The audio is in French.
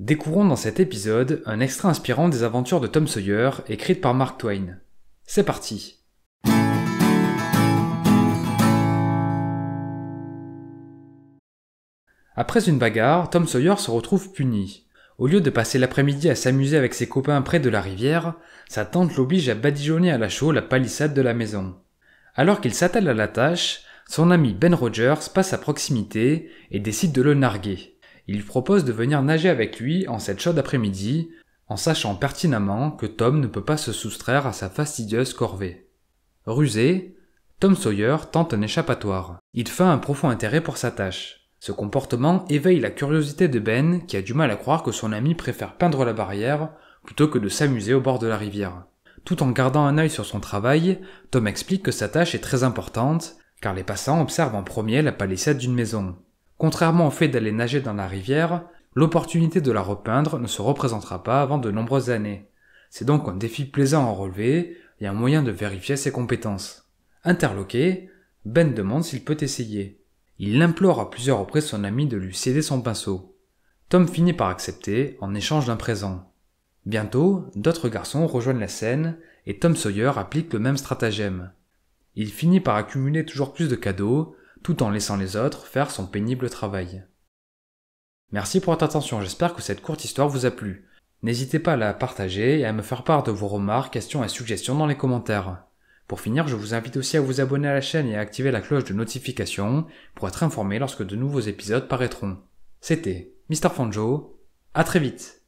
Découvrons dans cet épisode un extrait inspirant des aventures de Tom Sawyer écrites par Mark Twain. C'est parti Après une bagarre, Tom Sawyer se retrouve puni. Au lieu de passer l'après-midi à s'amuser avec ses copains près de la rivière, sa tante l'oblige à badigeonner à la chaux la palissade de la maison. Alors qu'il s'attelle à la tâche, son ami Ben Rogers passe à proximité et décide de le narguer. Il propose de venir nager avec lui en cette chaude après-midi, en sachant pertinemment que Tom ne peut pas se soustraire à sa fastidieuse corvée. Rusé, Tom Sawyer tente un échappatoire. Il feint un profond intérêt pour sa tâche. Ce comportement éveille la curiosité de Ben, qui a du mal à croire que son ami préfère peindre la barrière plutôt que de s'amuser au bord de la rivière. Tout en gardant un œil sur son travail, Tom explique que sa tâche est très importante, car les passants observent en premier la palissade d'une maison. Contrairement au fait d'aller nager dans la rivière, l'opportunité de la repeindre ne se représentera pas avant de nombreuses années. C'est donc un défi plaisant à relever et un moyen de vérifier ses compétences. Interloqué, Ben demande s'il peut essayer. Il implore à plusieurs reprises son ami de lui céder son pinceau. Tom finit par accepter en échange d'un présent. Bientôt, d'autres garçons rejoignent la scène et Tom Sawyer applique le même stratagème. Il finit par accumuler toujours plus de cadeaux tout en laissant les autres faire son pénible travail. Merci pour votre attention, j'espère que cette courte histoire vous a plu. N'hésitez pas à la partager et à me faire part de vos remarques, questions et suggestions dans les commentaires. Pour finir, je vous invite aussi à vous abonner à la chaîne et à activer la cloche de notification pour être informé lorsque de nouveaux épisodes paraîtront. C'était Mister Fanjo, à très vite